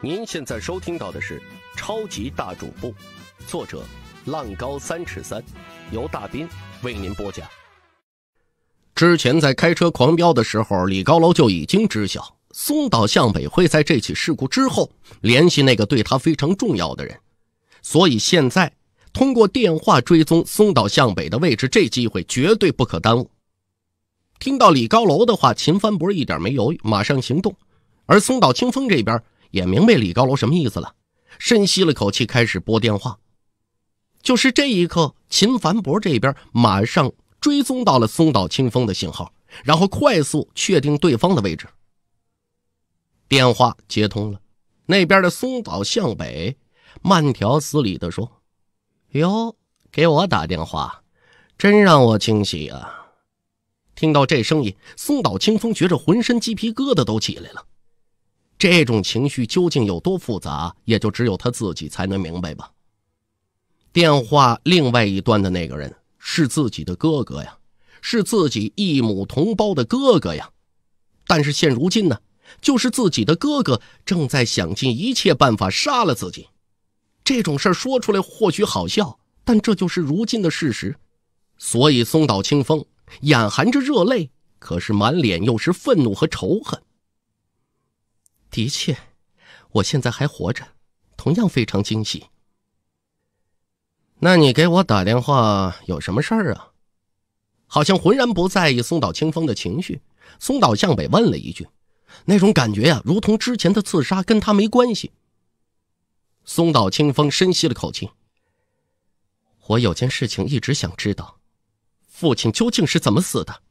您现在收听到的是《超级大主播》，作者浪高三尺三，由大斌为您播讲。之前在开车狂飙的时候，李高楼就已经知晓松岛向北会在这起事故之后联系那个对他非常重要的人，所以现在通过电话追踪松岛向北的位置，这机会绝对不可耽误。听到李高楼的话，秦帆博一点没犹豫，马上行动。而松岛清风这边。也明白李高楼什么意思了，深吸了口气，开始拨电话。就是这一刻，秦凡博这边马上追踪到了松岛清风的信号，然后快速确定对方的位置。电话接通了，那边的松岛向北，慢条斯理的说：“哟，给我打电话，真让我惊喜啊！”听到这声音，松岛清风觉着浑身鸡皮疙瘩都起来了。这种情绪究竟有多复杂，也就只有他自己才能明白吧。电话另外一端的那个人是自己的哥哥呀，是自己一母同胞的哥哥呀。但是现如今呢，就是自己的哥哥正在想尽一切办法杀了自己。这种事说出来或许好笑，但这就是如今的事实。所以松岛清风眼含着热泪，可是满脸又是愤怒和仇恨。的确，我现在还活着，同样非常惊喜。那你给我打电话有什么事儿啊？好像浑然不在意松岛清风的情绪。松岛向北问了一句，那种感觉呀，如同之前的刺杀跟他没关系。松岛清风深吸了口气，我有件事情一直想知道，父亲究竟是怎么死的。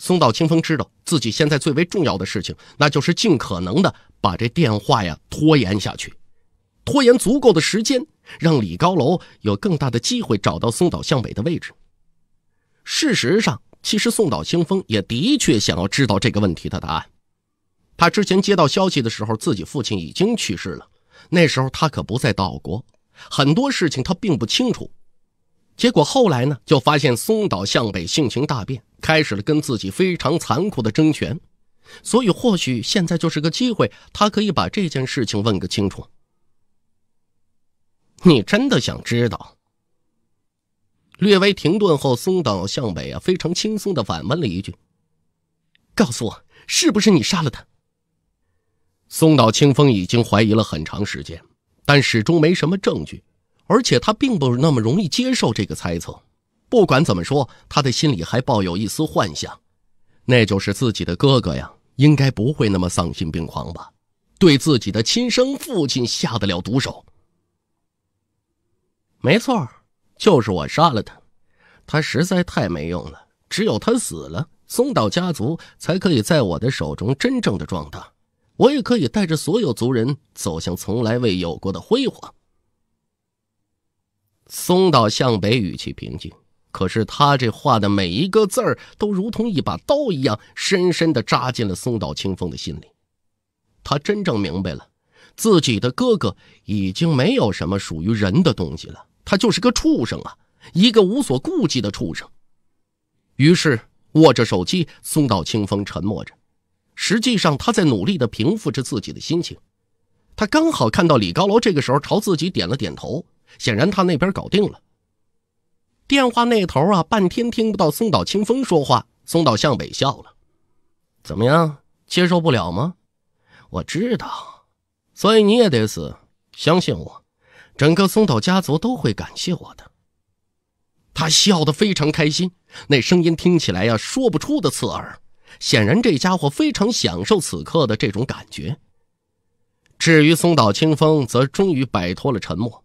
松岛清风知道自己现在最为重要的事情，那就是尽可能的把这电话呀拖延下去，拖延足够的时间，让李高楼有更大的机会找到松岛向北的位置。事实上，其实松岛清风也的确想要知道这个问题的答案。他之前接到消息的时候，自己父亲已经去世了，那时候他可不在岛国，很多事情他并不清楚。结果后来呢，就发现松岛向北性情大变。开始了跟自己非常残酷的争权，所以或许现在就是个机会，他可以把这件事情问个清楚。你真的想知道？略微停顿后，松岛向北啊非常轻松的反问了一句：“告诉我，是不是你杀了他？”松岛清风已经怀疑了很长时间，但始终没什么证据，而且他并不那么容易接受这个猜测。不管怎么说，他的心里还抱有一丝幻想，那就是自己的哥哥呀，应该不会那么丧心病狂吧？对自己的亲生父亲下得了毒手？没错，就是我杀了他。他实在太没用了，只有他死了，松岛家族才可以在我的手中真正的壮大，我也可以带着所有族人走向从来未有过的辉煌。松岛向北语气平静。可是他这话的每一个字儿都如同一把刀一样，深深地扎进了松岛清风的心里。他真正明白了，自己的哥哥已经没有什么属于人的东西了，他就是个畜生啊，一个无所顾忌的畜生。于是握着手机，松岛清风沉默着。实际上，他在努力地平复着自己的心情。他刚好看到李高楼这个时候朝自己点了点头，显然他那边搞定了。电话那头啊，半天听不到松岛清风说话。松岛向北笑了：“怎么样，接受不了吗？”我知道，所以你也得死。相信我，整个松岛家族都会感谢我的。他笑得非常开心，那声音听起来呀，说不出的刺耳。显然，这家伙非常享受此刻的这种感觉。至于松岛清风，则终于摆脱了沉默。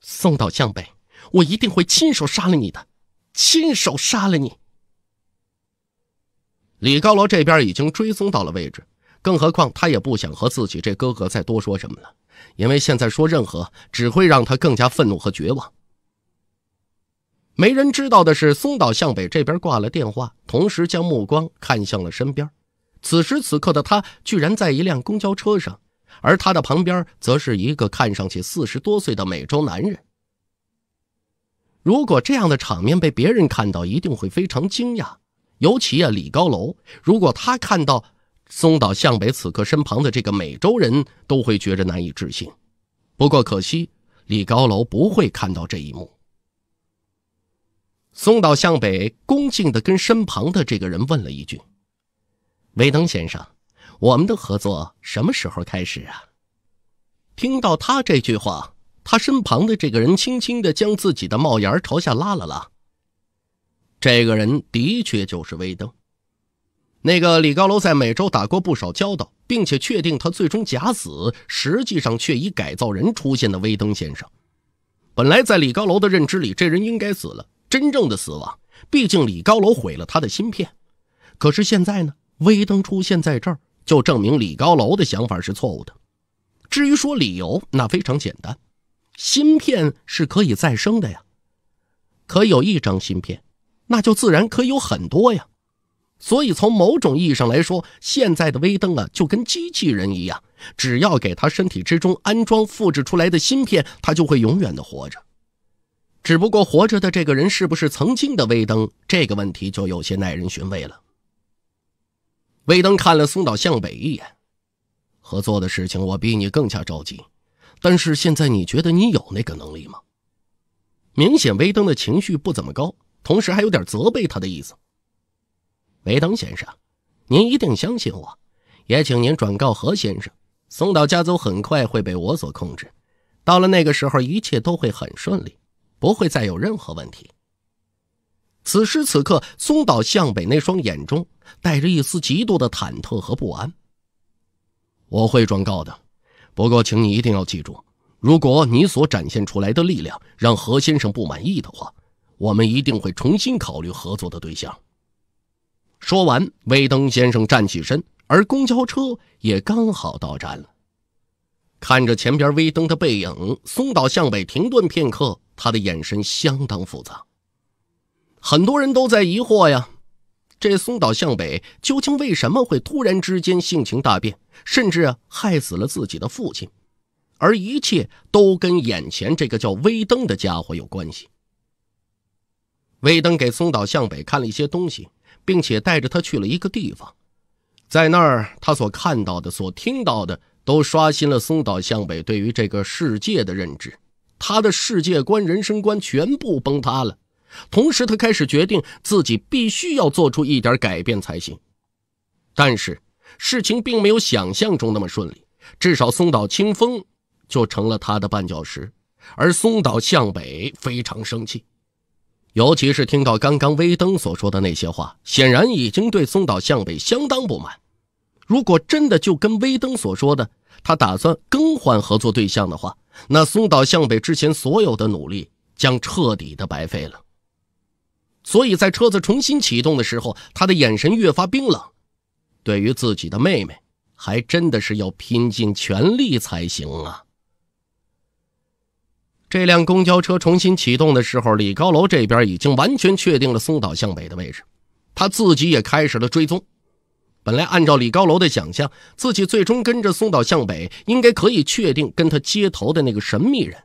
松岛向北。我一定会亲手杀了你的，亲手杀了你！李高楼这边已经追踪到了位置，更何况他也不想和自己这哥哥再多说什么了，因为现在说任何只会让他更加愤怒和绝望。没人知道的是，松岛向北这边挂了电话，同时将目光看向了身边。此时此刻的他，居然在一辆公交车上，而他的旁边则是一个看上去四十多岁的美洲男人。如果这样的场面被别人看到，一定会非常惊讶。尤其啊，李高楼，如果他看到松岛向北此刻身旁的这个美洲人，都会觉着难以置信。不过可惜，李高楼不会看到这一幕。松岛向北恭敬地跟身旁的这个人问了一句：“维登先生，我们的合作什么时候开始啊？”听到他这句话。他身旁的这个人轻轻的将自己的帽檐朝下拉了拉。这个人的确就是威登，那个李高楼在美洲打过不少交道，并且确定他最终假死，实际上却以改造人出现的威登先生。本来在李高楼的认知里，这人应该死了，真正的死亡。毕竟李高楼毁了他的芯片。可是现在呢，威登出现在这儿，就证明李高楼的想法是错误的。至于说理由，那非常简单。芯片是可以再生的呀，可有一张芯片，那就自然可有很多呀。所以从某种意义上来说，现在的威登啊，就跟机器人一样，只要给他身体之中安装复制出来的芯片，他就会永远的活着。只不过活着的这个人是不是曾经的威登，这个问题就有些耐人寻味了。威登看了松岛向北一眼，合作的事情，我比你更加着急。但是现在你觉得你有那个能力吗？明显，威登的情绪不怎么高，同时还有点责备他的意思。威登先生，您一定相信我，也请您转告何先生，松岛家族很快会被我所控制，到了那个时候，一切都会很顺利，不会再有任何问题。此时此刻，松岛向北那双眼中带着一丝极度的忐忑和不安。我会转告的。不过，请你一定要记住，如果你所展现出来的力量让何先生不满意的话，我们一定会重新考虑合作的对象。说完，威登先生站起身，而公交车也刚好到站了。看着前边威登的背影，松岛向北停顿片刻，他的眼神相当复杂。很多人都在疑惑呀，这松岛向北究竟为什么会突然之间性情大变？甚至害死了自己的父亲，而一切都跟眼前这个叫威登的家伙有关系。威登给松岛向北看了一些东西，并且带着他去了一个地方，在那儿，他所看到的、所听到的都刷新了松岛向北对于这个世界的认知，他的世界观、人生观全部崩塌了。同时，他开始决定自己必须要做出一点改变才行，但是。事情并没有想象中那么顺利，至少松岛清风就成了他的绊脚石，而松岛向北非常生气，尤其是听到刚刚威登所说的那些话，显然已经对松岛向北相当不满。如果真的就跟威登所说的，他打算更换合作对象的话，那松岛向北之前所有的努力将彻底的白费了。所以在车子重新启动的时候，他的眼神越发冰冷。对于自己的妹妹，还真的是要拼尽全力才行啊！这辆公交车重新启动的时候，李高楼这边已经完全确定了松岛向北的位置，他自己也开始了追踪。本来按照李高楼的想象，自己最终跟着松岛向北，应该可以确定跟他接头的那个神秘人。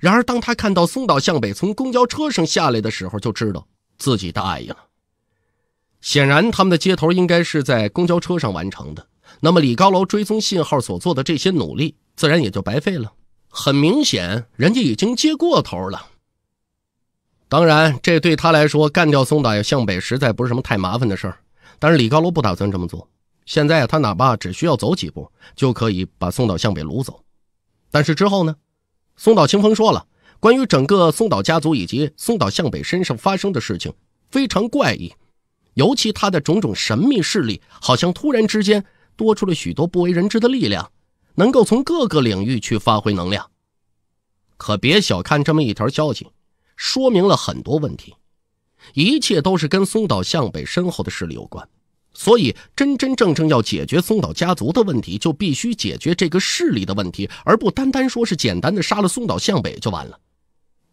然而，当他看到松岛向北从公交车上下来的时候，就知道自己大意了。显然，他们的接头应该是在公交车上完成的。那么，李高楼追踪信号所做的这些努力，自然也就白费了。很明显，人家已经接过头了。当然，这对他来说，干掉松岛向北实在不是什么太麻烦的事儿。但是，李高楼不打算这么做。现在，他哪怕只需要走几步，就可以把松岛向北掳走。但是之后呢？松岛清风说了，关于整个松岛家族以及松岛向北身上发生的事情，非常怪异。尤其他的种种神秘势力，好像突然之间多出了许多不为人知的力量，能够从各个领域去发挥能量。可别小看这么一条消息，说明了很多问题。一切都是跟松岛向北身后的势力有关，所以真真正正要解决松岛家族的问题，就必须解决这个势力的问题，而不单单说是简单的杀了松岛向北就完了。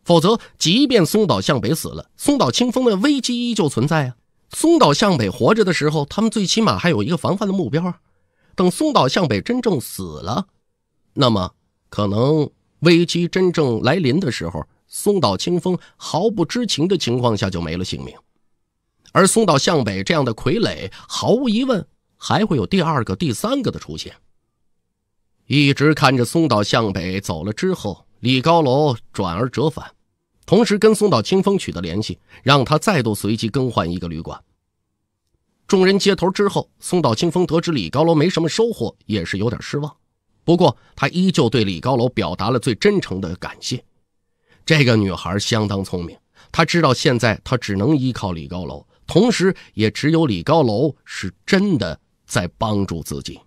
否则，即便松岛向北死了，松岛清风的危机依旧存在啊。松岛向北活着的时候，他们最起码还有一个防范的目标啊。等松岛向北真正死了，那么可能危机真正来临的时候，松岛清风毫不知情的情况下就没了性命。而松岛向北这样的傀儡，毫无疑问还会有第二个、第三个的出现。一直看着松岛向北走了之后，李高楼转而折返。同时跟松岛清风取得联系，让他再度随机更换一个旅馆。众人接头之后，松岛清风得知李高楼没什么收获，也是有点失望。不过他依旧对李高楼表达了最真诚的感谢。这个女孩相当聪明，她知道现在她只能依靠李高楼，同时也只有李高楼是真的在帮助自己。